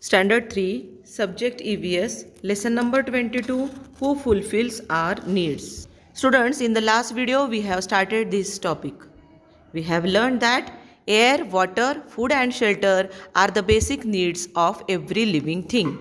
Standard 3 Subject EVS Lesson number 22 Who fulfills our needs Students in the last video we have started this topic. We have learned that air, water, food and shelter are the basic needs of every living thing.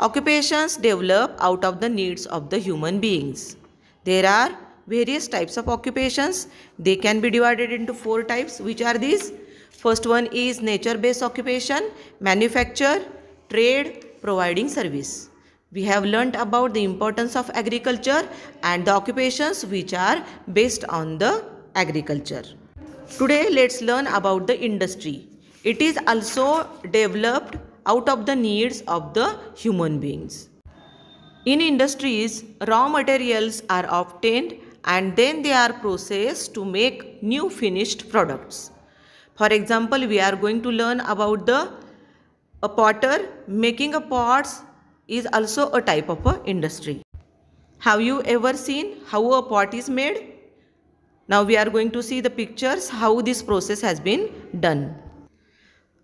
Occupations develop out of the needs of the human beings. There are various types of occupations. They can be divided into four types which are these First one is nature-based occupation, manufacture, trade, providing service. We have learnt about the importance of agriculture and the occupations which are based on the agriculture. Today let's learn about the industry. It is also developed out of the needs of the human beings. In industries, raw materials are obtained and then they are processed to make new finished products. For example, we are going to learn about the a potter making a pots is also a type of a industry. Have you ever seen how a pot is made? Now we are going to see the pictures how this process has been done.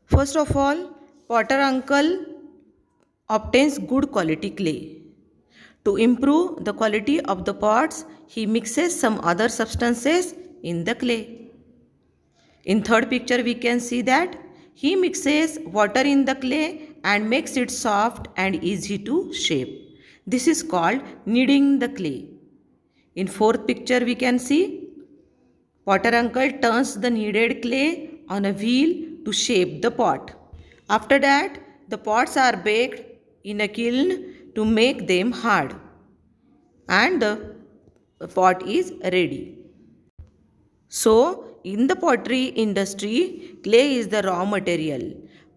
First of all, potter uncle obtains good quality clay. To improve the quality of the pots, he mixes some other substances in the clay. In third picture we can see that he mixes water in the clay and makes it soft and easy to shape. This is called kneading the clay. In fourth picture we can see potter uncle turns the kneaded clay on a wheel to shape the pot. After that the pots are baked in a kiln to make them hard and the pot is ready. So in the pottery industry, clay is the raw material.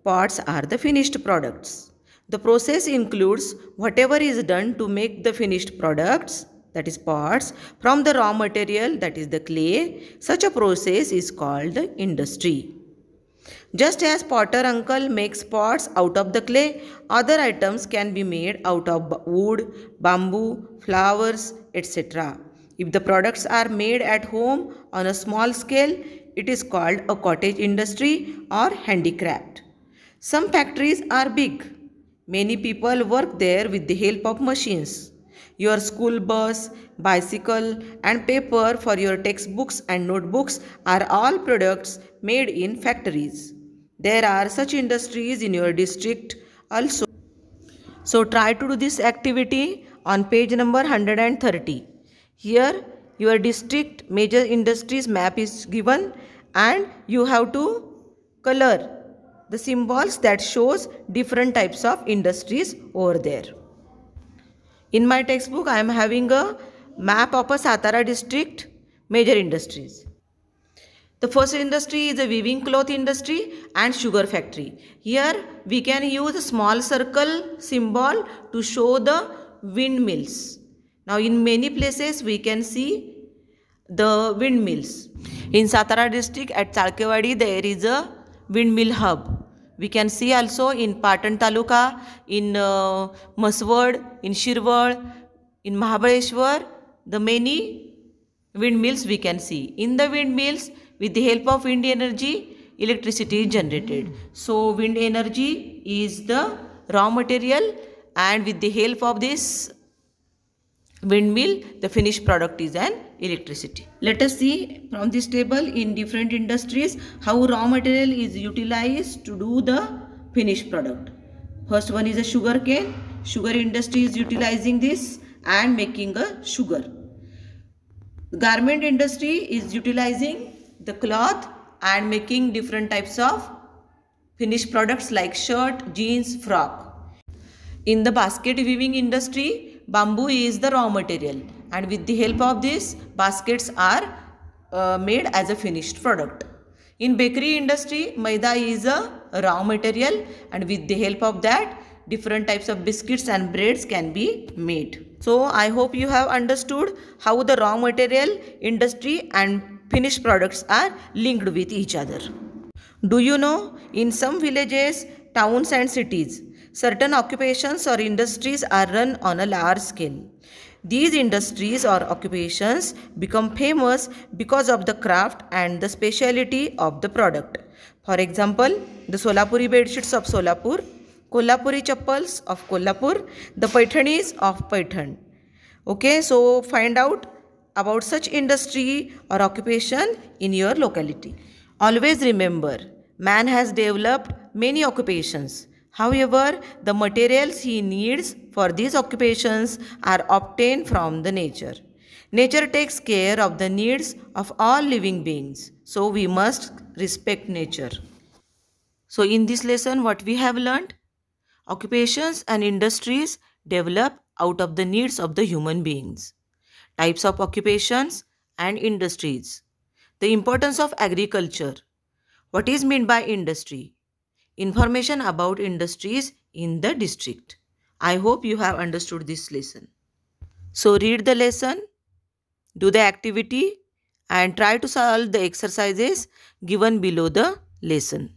Pots are the finished products. The process includes whatever is done to make the finished products, that is pots, from the raw material, that is the clay. Such a process is called the industry. Just as potter uncle makes pots out of the clay, other items can be made out of wood, bamboo, flowers, etc. If the products are made at home on a small scale, it is called a cottage industry or handicraft. Some factories are big. Many people work there with the help of machines. Your school bus, bicycle, and paper for your textbooks and notebooks are all products made in factories. There are such industries in your district also. So try to do this activity on page number 130. Here your district major industries map is given and you have to color the symbols that shows different types of industries over there. In my textbook I am having a map of a Satara district major industries. The first industry is a weaving cloth industry and sugar factory. Here we can use a small circle symbol to show the windmills. Now in many places we can see the windmills. In Satara district at Chalkewadi there is a windmill hub. We can see also in Patan Taluka, in uh, Maswad, in Shirwal, in Mahabaleshwar, the many windmills we can see. In the windmills, with the help of wind energy, electricity is generated. So wind energy is the raw material and with the help of this windmill, the finished product is an electricity. Let us see from this table in different industries how raw material is utilized to do the finished product. First one is a sugar cane. Sugar industry is utilizing this and making a sugar. Garment industry is utilizing the cloth and making different types of finished products like shirt, jeans, frock. In the basket weaving industry, bamboo is the raw material and with the help of this baskets are uh, made as a finished product. In bakery industry, maida is a raw material and with the help of that, different types of biscuits and breads can be made. So, I hope you have understood how the raw material, industry and finished products are linked with each other. Do you know, in some villages, towns and cities, Certain occupations or industries are run on a large scale. These industries or occupations become famous because of the craft and the speciality of the product. For example, the Solapuri bedsheets of Solapur, Kolhapuri chappals of Kolhapur, the Paithanis of Paithan. Okay, so find out about such industry or occupation in your locality. Always remember, man has developed many occupations However, the materials he needs for these occupations are obtained from the nature. Nature takes care of the needs of all living beings, so we must respect nature. So, in this lesson, what we have learned? Occupations and industries develop out of the needs of the human beings. Types of occupations and industries. The importance of agriculture. What is meant by industry? information about industries in the district. I hope you have understood this lesson. So read the lesson, do the activity and try to solve the exercises given below the lesson.